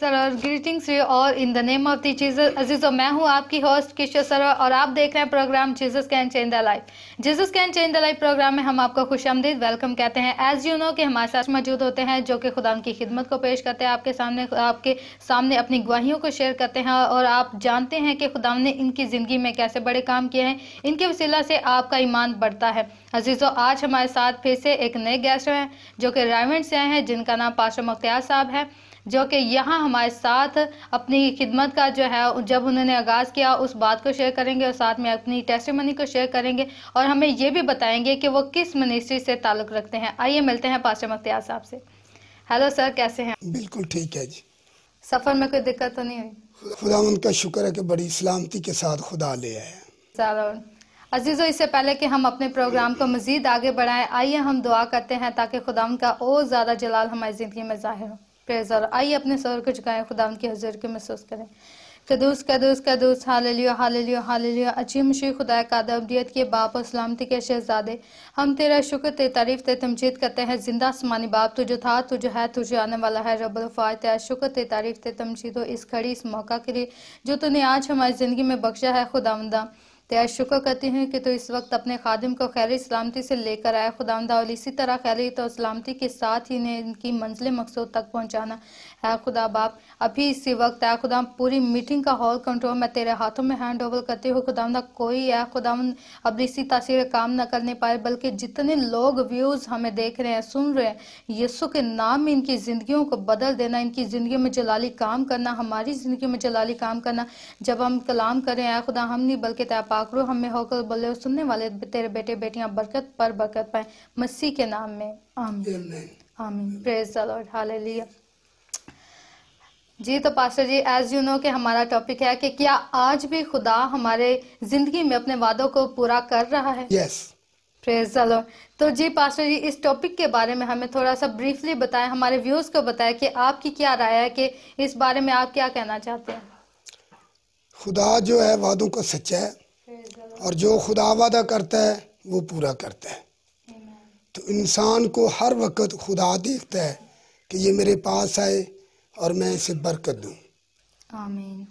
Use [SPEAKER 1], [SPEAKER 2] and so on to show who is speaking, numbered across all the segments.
[SPEAKER 1] Sir greetings you और in the name of the Jesus अजीज़ो मैं हूँ आपकी होस्ट किशोर सर और आप देख रहे हैं program Jesus can change the life Jesus can change the life program में हम आपको खुश आमदीद वेलकम कहते हैं एज यू नो कि हमारे साथ मौजूद होते हैं जो कि खुदा की खिदमत को पेश करते हैं आपके सामने आपके सामने अपनी गवाहियों को शेयर करते हैं और आप जानते हैं कि खुदा ने इनकी ज़िंदगी में कैसे बड़े काम किए हैं इनके वसीला से आपका ईमान बढ़ता है अजीज़ो आज हमारे साथ फिर से एक नए गेस्ट हैं जो कि रायमंड से आए हैं जिनका नाम पाशा मुख्तियार साहब है जो कि यहाँ हमारे साथ अपनी खिदमत का जो है जब उन्होंने आगाज़ किया उस बात को शेयर करेंगे और साथ में अपनी टेस्ट मनी को शेयर करेंगे और हमें ये भी बताएंगे कि वो किस मिनिस्ट्री से ताल्लुक़ रखते हैं आइए मिलते हैं पास्टर मख्तियार साहब से हेलो सर कैसे हैं बिल्कुल ठीक है जी सफ़र में कोई दिक्कत तो नहीं हुई
[SPEAKER 2] खुदा उनका शुक्र है कि बड़ी सलामती के साथ खुदा ले
[SPEAKER 1] आए अजीज़ों इससे पहले कि हम अपने प्रोग्राम को मज़ीद आगे बढ़ाएं आइए हम दुआ करते हैं ताकि खुदा उनका और ज़्यादा जलाल हमारी ज़िंदगी में ज़ाहिर हो प्रेज और आइए अपने सर को झुकाएं खुदा की हजर के महसूस करें कदूस कदूस कदूस हाल लियो हाल लियो हाल लियो अजीम शी खुदा कादबियत के बाप और सलामती के शहजादे हम तेरा शुक्र ते तारीफ ते तमजीद करते हैं जिंदा आसमानी बाप तुझे था तुझे है तुझे आने वाला है रब रबुलफ़ात तेरा शुक्र ते तारीफ ते तमजीद हो इस खड़ी इस मौका के लिए जो तूने आज हमारी ज़िंदगी में बख्शा है खुदा खुदावंदा तेरा शुक्र करती हूँ कि तो इस वक्त अपने खादिम को खैर सलामती से लेकर आया और इसी तरह खैर तो सलामती के साथ ही ने इनकी मंजिल मकसूद तक पहुँचाना है खुदा बाप अभी इसी वक्त है खुदा पूरी मीटिंग का हॉल कंट्रोल मैं तेरे हाथों में हैंड ओवर करती हूँ खुदा कोई है खुदाम अब इसी तासीर काम न करने पाए बल्कि जितने लोग व्यूज़ हमें देख रहे हैं सुन रहे हैं यस्सु के नाम में इनकी ज़िंदगी को बदल देना इनकी ज़िंदगी में जलाली काम करना हमारी ज़िंदगी में जलाली काम करना जब हम कलाम करें आया खुदा हम नहीं बल्कि तैपाक तो आकरो हमें होकर बोले सुनने वाले तेरे बेटे बेटियां बरकत पर बरकत पाए मसीह के नाम में आमीन आमीन प्रेज द लॉर्ड हालेलुया जी तो pastor ji as you know कि हमारा टॉपिक है कि क्या आज भी खुदा हमारे जिंदगी में अपने वादों को पूरा कर रहा है यस प्रेज द तो जी पास्टर जी इस टॉपिक के बारे में हमें थोड़ा सा ब्रीफली बताएं हमारे व्यूज को बताएं कि आपकी क्या राय है कि इस बारे में आप क्या कहना चाहते हैं
[SPEAKER 2] खुदा जो है वादों का सच्चा है और जो खुदा वादा करता है वो पूरा करता है तो इंसान को हर वक्त खुदा देखता है कि ये मेरे पास आए और मैं इसे बरकत दूँ
[SPEAKER 1] आमीन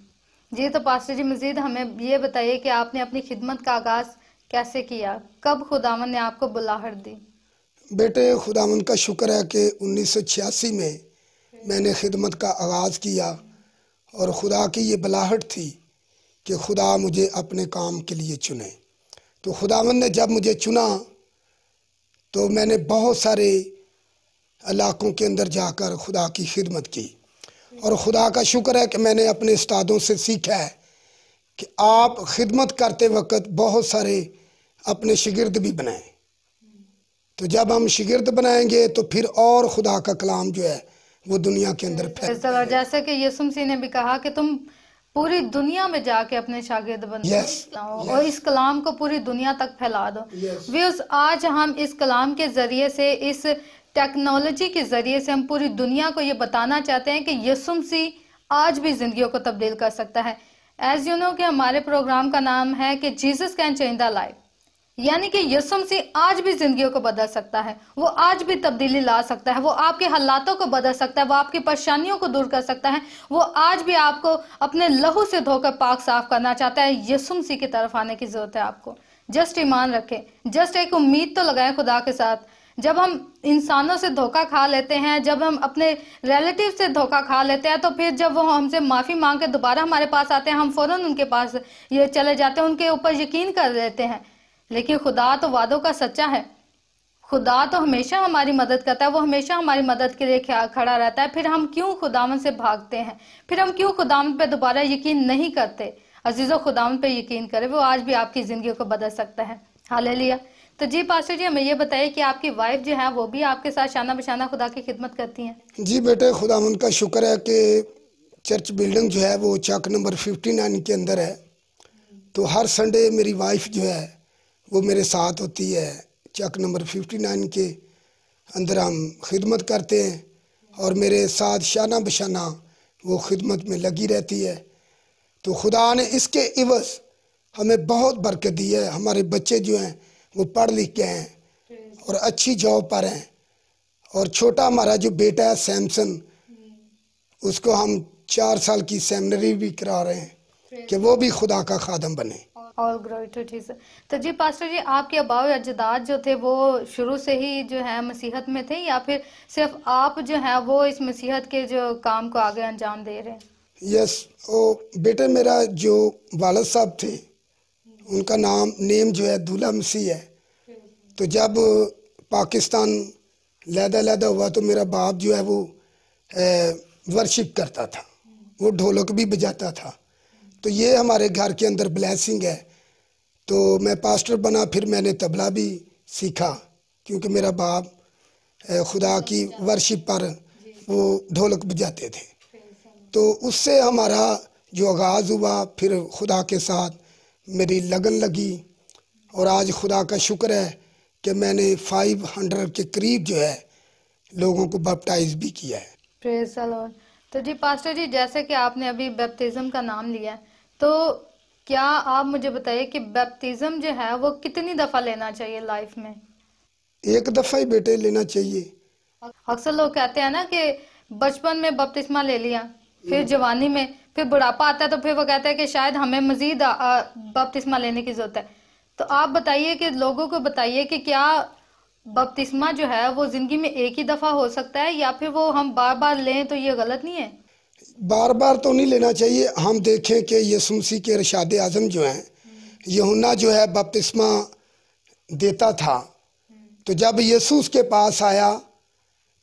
[SPEAKER 1] जी तो पास्टर जी मजीद हमें ये बताइए कि आपने अपनी खिदमत का आगाज़ कैसे किया कब खुदावन ने आपको बुलाहट दी
[SPEAKER 2] बेटे खुदावन का शुक्र है कि 1986 में मैंने खिदमत का आगाज़ किया और खुदा की ये बुलाहट थी कि खुदा मुझे अपने काम के लिए चुने तो खुदावन ने जब मुझे चुना तो मैंने बहुत सारे इलाकों के अंदर जाकर खुदा की खिदमत की और खुदा का शुक्र है कि मैंने अपने उस्तादों से सीखा है कि आप खिदमत करते वक्त बहुत सारे अपने शिगिर्द भी बनाएं तो जब हम शिगिर्द बनाएंगे तो फिर और खुदा का कलाम जो है वो दुनिया के अंदर
[SPEAKER 1] फैल जैसे कि यसुम सिंह ने भी कहा कि तुम पूरी दुनिया में जाके अपने शागिर्द बन yes, yes. और इस कलाम को पूरी दुनिया तक फैला दो yes. उस आज हम इस कलाम के जरिए से इस टेक्नोलॉजी के जरिए से हम पूरी दुनिया को ये बताना चाहते हैं कि यसुम सी आज भी जिंदगी को तब्दील कर सकता है एज यू नो कि हमारे प्रोग्राम का नाम है कि Jesus can change the life यानी कि यसुम मसीह आज भी जिंदगी को बदल सकता है वो आज भी तब्दीली ला सकता है वो आपके हालातों को बदल सकता है वो आपकी परेशानियों को दूर कर सकता है वो आज भी आपको अपने लहू से धोकर पाक साफ करना चाहता है यसुम मसीह की तरफ आने की जरूरत है आपको जस्ट ईमान रखे जस्ट एक उम्मीद तो लगाएं खुदा के साथ जब हम इंसानों से धोखा खा लेते हैं जब हम अपने रिलेटिव से धोखा खा लेते हैं तो फिर जब वो हमसे माफ़ी मांग के दोबारा हमारे पास आते हैं हम फ़ौरन उनके पास ये चले जाते हैं उनके ऊपर यकीन कर लेते हैं लेकिन खुदा तो वादों का सच्चा है खुदा तो हमेशा हमारी मदद करता है वो हमेशा हमारी मदद के लिए खड़ा रहता है फिर हम क्यों खुदावन से भागते हैं फिर हम क्यों खुदावन पे दोबारा यकीन नहीं करते अजीज़ों खुदावन पे यकीन करें वो आज भी आपकी ज़िंदगी को बदल सकता है हाल लिया तो जी पास्टर जी हमें ये बताइए कि आपकी वाइफ जो है वो भी आपके साथ शाना बशाना खुदा की खिदमत करती हैं
[SPEAKER 2] जी बेटे खुदा उनका शुक्र है कि चर्च बिल्डिंग जो है वो चाक नंबर फिफ्टी नाइन के अंदर है तो हर संडे मेरी वाइफ जो है वो मेरे साथ होती है चक नंबर फिफ्टी नाइन के अंदर हम खिदमत करते हैं और मेरे साथ शाना बशाना वो खिदमत में लगी रहती है तो खुदा ने इसके इवज़ हमें बहुत बरकत दी है हमारे बच्चे जो हैं वो पढ़ लिख के हैं और अच्छी जॉब पर हैं और छोटा हमारा जो बेटा है सैमसन उसको हम चार साल की सेमनरी भी करा रहे हैं कि वो भी खुदा का खादम बने
[SPEAKER 1] ऑल ग्लोरी टू जीसस तो जी पास्टर जी आपके अबाव अजदाद जो थे वो शुरू से ही जो है मसीहत में थे या फिर सिर्फ आप जो है वो इस मसीहत के जो काम को आगे अंजाम दे रहे हैं
[SPEAKER 2] यस ओ बेटे मेरा जो वालद साहब थे उनका नाम नेम जो है दूल्हा मसीह है तो जब पाकिस्तान लहदा लहदा हुआ तो मेरा बाप जो है वो वर्शिप करता था वो ढोलक भी बजाता था तो ये हमारे घर के अंदर ब्लैसिंग है तो मैं पास्टर बना फिर मैंने तबला भी सीखा क्योंकि मेरा बाप खुदा की वर्शिप पर वो ढोलक बजाते थे तो उससे हमारा जो आगाज़ हुआ फिर खुदा के साथ मेरी लगन लगी और आज खुदा का शुक्र है कि मैंने फाइव हंड्रेड के करीब जो है लोगों को बपटाइज भी किया
[SPEAKER 1] है तो जी पास्टर जी जैसे कि आपने अभी बपतिज़म का नाम लिया है तो क्या आप मुझे बताइए कि बैप्टिज्म जो है वो कितनी दफ़ा लेना चाहिए लाइफ में
[SPEAKER 2] एक दफ़ा ही बेटे लेना चाहिए
[SPEAKER 1] अक्सर लोग कहते हैं ना कि बचपन में बपतिस्मा ले लिया फिर हम्म। जवानी में फिर बुढ़ापा आता है तो फिर वो कहते हैं कि शायद हमें मजीद बपतिस्मा लेने की ज़रूरत है तो आप बताइए कि लोगों को बताइए कि क्या बपतिस्मा जो है वो ज़िंदगी में एक ही दफ़ा हो सकता है या फिर वो हम बार बार लें तो ये गलत नहीं है
[SPEAKER 2] बार बार तो नहीं लेना चाहिए हम देखें कि यसु मसीह के रशाद आज़म जो हैं यहुना जो है बपतिस्मा देता था तो जब यसु उसके पास आया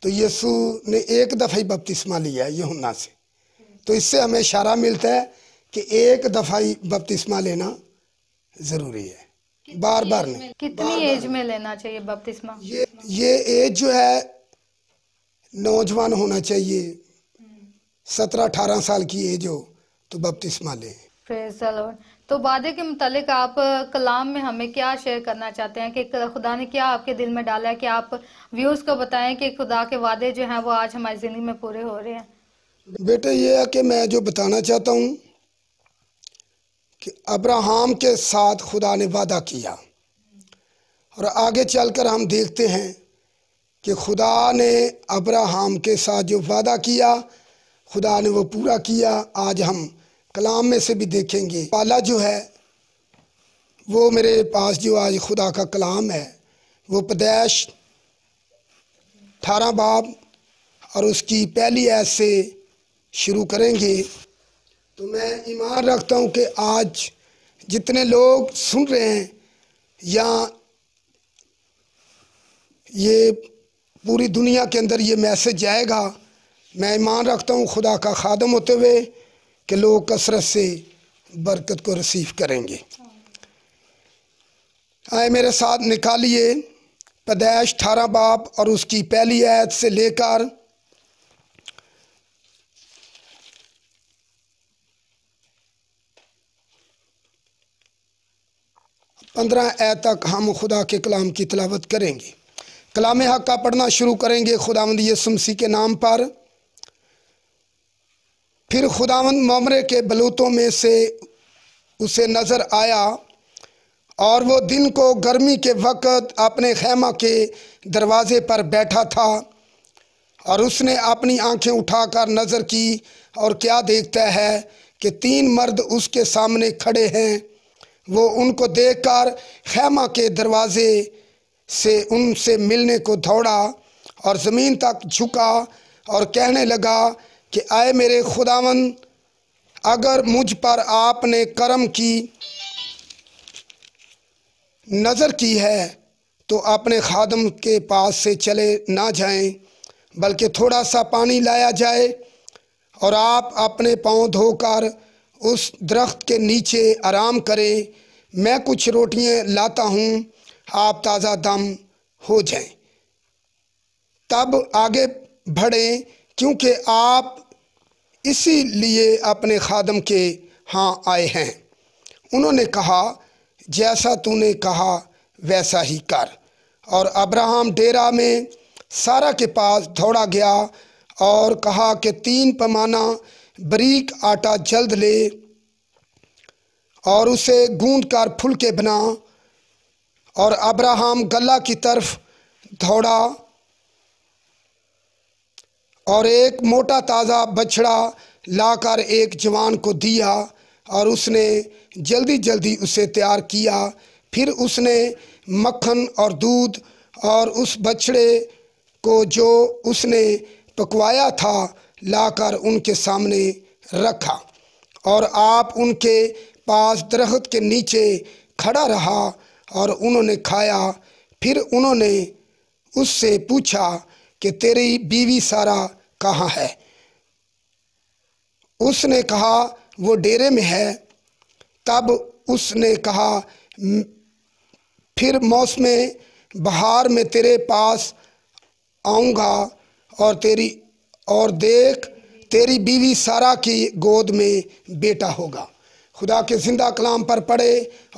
[SPEAKER 2] तो यसु ने एक दफ़ा ही बपतिस्मा लिया है यहुना से तो इससे हमें इशारा मिलता है कि एक दफ़ा ही बपतिस्मा लेना ज़रूरी है बार बार नहीं
[SPEAKER 1] कितनी एज में लेना चाहिए बपतिस्मा ये
[SPEAKER 2] ये एज जो है नौजवान होना चाहिए सत्रह अठारह साल की एज हो तो बपतिस्मा लें
[SPEAKER 1] तो वादे के मुतालिक आप कलाम में हमें क्या शेयर करना चाहते हैं कि खुदा ने क्या आपके दिल में डाला है कि आप व्यूज को बताएं कि खुदा के वादे जो हैं वो आज हमारी जिंदगी में पूरे हो रहे हैं
[SPEAKER 2] बेटे ये है कि मैं जो बताना चाहता हूँ कि अब्राहम के साथ खुदा ने वादा किया और आगे चलकर हम देखते हैं कि खुदा ने अब्राहम के साथ जो वादा किया खुदा ने वो पूरा किया आज हम कलाम में से भी देखेंगे पाला जो है वो मेरे पास जो आज खुदा का कलाम है वो पदैश अठारह बाब और उसकी पहली ऐस से शुरू करेंगे तो मैं ईमान रखता हूँ कि आज जितने लोग सुन रहे हैं या ये पूरी दुनिया के अंदर ये मैसेज जाएगा मैं ईमान रखता हूँ खुदा का खादम होते हुए कि लोग कसरत से बरकत को रसीव करेंगे आए मेरे साथ निकालिए पैदाइश अठारह बाप और उसकी पहली आयत से लेकर पंद्रह ए तक हम खुदा के कलाम की तलावत करेंगे कलाम हक का पढ़ना शुरू करेंगे खुदा मंदी यसमसी के नाम पर फिर खुदावन ममरे के बलूतों में से उसे नज़र आया और वो दिन को गर्मी के वक़्त अपने खेमा के दरवाज़े पर बैठा था और उसने अपनी आंखें उठाकर नज़र की और क्या देखता है कि तीन मर्द उसके सामने खड़े हैं वो उनको देखकर खेमा के दरवाज़े से उनसे मिलने को दौड़ा और ज़मीन तक झुका और कहने लगा कि आए मेरे खुदावन अगर मुझ पर आपने कर्म की नज़र की है तो अपने खादम के पास से चले ना जाएं बल्कि थोड़ा सा पानी लाया जाए और आप अपने पाँव धोकर उस दरख्त के नीचे आराम करें मैं कुछ रोटियां लाता हूँ आप ताज़ा दम हो जाएं तब आगे बढ़ें क्योंकि आप इसीलिए अपने खादम के हाँ आए हैं उन्होंने कहा जैसा तूने कहा वैसा ही कर और अब्राहम डेरा में सारा के पास दौड़ा गया और कहा कि तीन पैमाना बरीक आटा जल्द ले और उसे गूंद कर फुलके बना और अब्राहम गला की तरफ दौड़ा और एक मोटा ताज़ा बछड़ा लाकर एक जवान को दिया और उसने जल्दी जल्दी उसे तैयार किया फिर उसने मक्खन और दूध और उस बछड़े को जो उसने पकवाया था लाकर उनके सामने रखा और आप उनके पास दरख्त के नीचे खड़ा रहा और उन्होंने खाया फिर उन्होंने उससे पूछा कि तेरी बीवी सारा कहाँ है उसने कहा वो डेरे में है तब उसने कहा फिर मौसम बहार में तेरे पास आऊँगा और तेरी और देख तेरी बीवी सारा की गोद में बेटा होगा खुदा के जिंदा कलाम पर पढ़े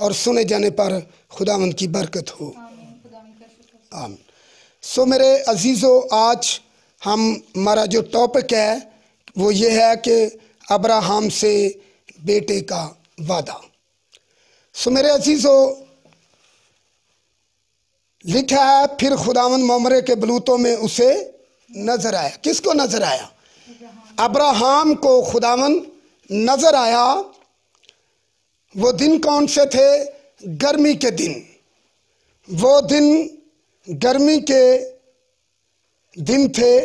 [SPEAKER 2] और सुने जाने पर खुदा उनकी बरकत हो आमीन सो मेरे अजीज़ों आज हम हमारा जो टॉपिक है वो ये है कि अब्राहम से बेटे का वादा सो मेरे अजीज़ो लिखा है फिर खुदावन ममरे के बलूतों में उसे नजर आया किसको नजर आया अब्राहम को खुदावन नजर आया वो दिन कौन से थे गर्मी के दिन वो दिन गर्मी के दिन थे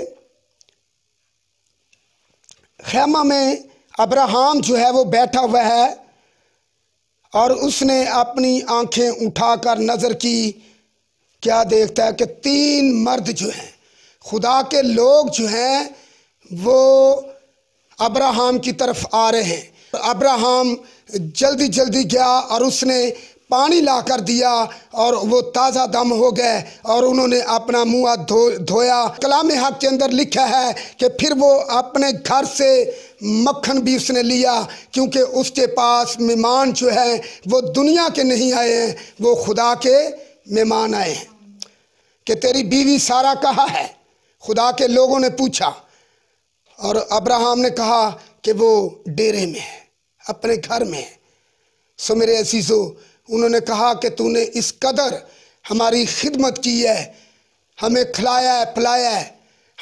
[SPEAKER 2] खेमा में अब्राहम जो है वो बैठा हुआ है और उसने अपनी आंखें उठाकर नज़र की क्या देखता है कि तीन मर्द जो हैं खुदा के लोग जो हैं वो अब्राहम की तरफ आ रहे हैं अब्राहम जल्दी जल्दी गया और उसने पानी ला कर दिया और वो ताज़ा दम हो गए और उन्होंने अपना मुँह हाथ धो धोया कलाम हक के अंदर लिखा है कि फिर वो अपने घर से मक्खन भी उसने लिया क्योंकि उसके पास मेहमान जो है वो दुनिया के नहीं आए हैं वो खुदा के मेहमान आए हैं कि तेरी बीवी सारा कहा है खुदा के लोगों ने पूछा और अब्राहम ने कहा कि वो डेरे में है अपने घर में है सो मेरे ऐसी उन्होंने कहा कि तूने इस कदर हमारी खिदमत की है हमें खिलाया है पिलाया है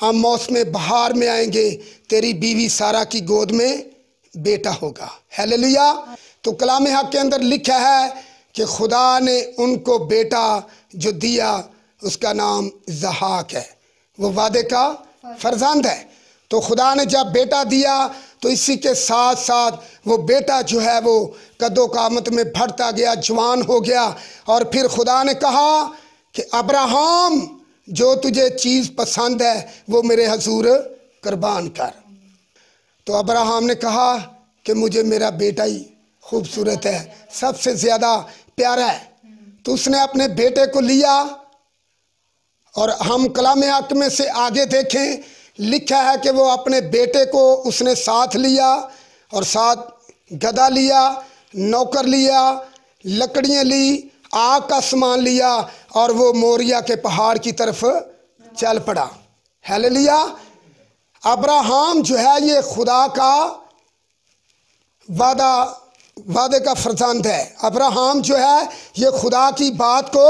[SPEAKER 2] हम मौसम बहार में आएंगे तेरी बीवी सारा की गोद में बेटा होगा लिया तो कलाम हक के अंदर लिखा है कि खुदा ने उनको बेटा जो दिया उसका नाम जहाक है वो वादे का फर्जंद है तो खुदा ने जब बेटा दिया तो इसी के साथ साथ वो बेटा जो है वो कदो कामत में भरता गया जवान हो गया और फिर खुदा ने कहा कि अब्राहम जो तुझे चीज़ पसंद है वो मेरे हजूर कर्बान कर तो अब्राहम ने कहा कि मुझे मेरा बेटा ही खूबसूरत है सबसे ज़्यादा प्यारा है तो उसने अपने बेटे को लिया और हम कलाम आक में से आगे देखें लिखा है कि वो अपने बेटे को उसने साथ लिया और साथ गदा लिया नौकर लिया लकड़ियाँ ली आग का सामान लिया और वो मोरिया के पहाड़ की तरफ चल पड़ा हेल लिया अब्राहम जो है ये खुदा का वादा वादे का फरजंद है अब्राहम जो है ये खुदा की बात को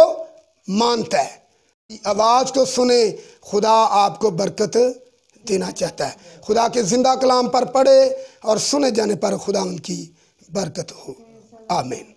[SPEAKER 2] मानता है आवाज़ को सुने खुदा आपको बरकत देना चाहता है खुदा के ज़िंदा कलाम पर पढ़े और सुने जाने पर खुदा उनकी बरकत हो आमीन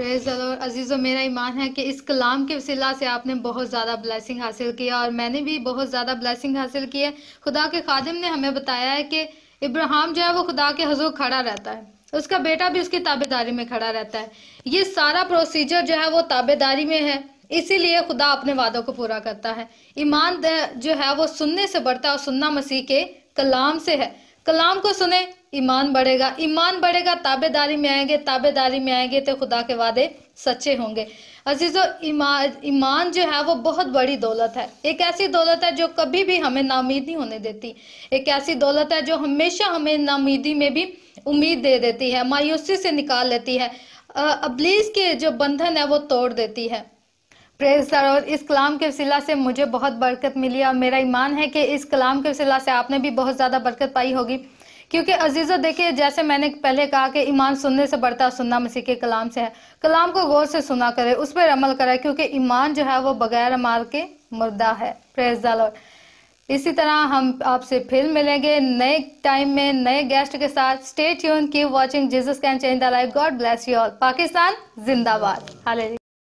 [SPEAKER 1] और अजीज़ो मेरा ईमान है कि इस कलाम के वसीला से आपने बहुत ज़्यादा ब्लेसिंग हासिल किया और मैंने भी बहुत ज़्यादा ब्लेसिंग हासिल की है खुदा के खादिम ने हमें बताया है कि इब्राहिम जो है वो खुदा के हजूर खड़ा रहता है उसका बेटा भी उसकी ताबेदारी में खड़ा रहता है ये सारा प्रोसीजर जो है वो ताबेदारी में है इसीलिए खुदा अपने वादों को पूरा करता है ईमान जो है वो सुनने से बढ़ता है और सुनना मसीह के कलाम से है कलाम को सुने ईमान बढ़ेगा ईमान बढ़ेगा ताबेदारी में आएंगे ताबेदारी में आएंगे तो खुदा के वादे सच्चे होंगे अजीजो ईमान ईमान जो है वो बहुत बड़ी दौलत है एक ऐसी दौलत है जो कभी भी हमें नामीद नहीं होने देती एक ऐसी दौलत है जो हमेशा हमें नामीदी में भी उम्मीद दे देती है मायूसी से निकाल लेती है अबलीस के जो बंधन है वो तोड़ देती है प्रेज दरोज इस कलाम के वसीला से मुझे बहुत बरकत मिली और मेरा ईमान है कि इस कलाम के वसीला से आपने भी बहुत ज़्यादा बरकत पाई होगी क्योंकि अजीज़ो देखिए जैसे मैंने पहले कहा कि ईमान सुनने से बढ़ता सुनना मसीह के कलाम से है कलाम को गौर से सुना करे उस पर अमल करे क्योंकि ईमान जो है वो बगैर अमाल के मुर्दा है प्रेज दलोज इसी तरह हम आपसे फिर मिलेंगे नए टाइम में नए गेस्ट के साथ स्टेट यून की watching Jesus can change the life God bless you all Pakistan जिंदाबाद हाल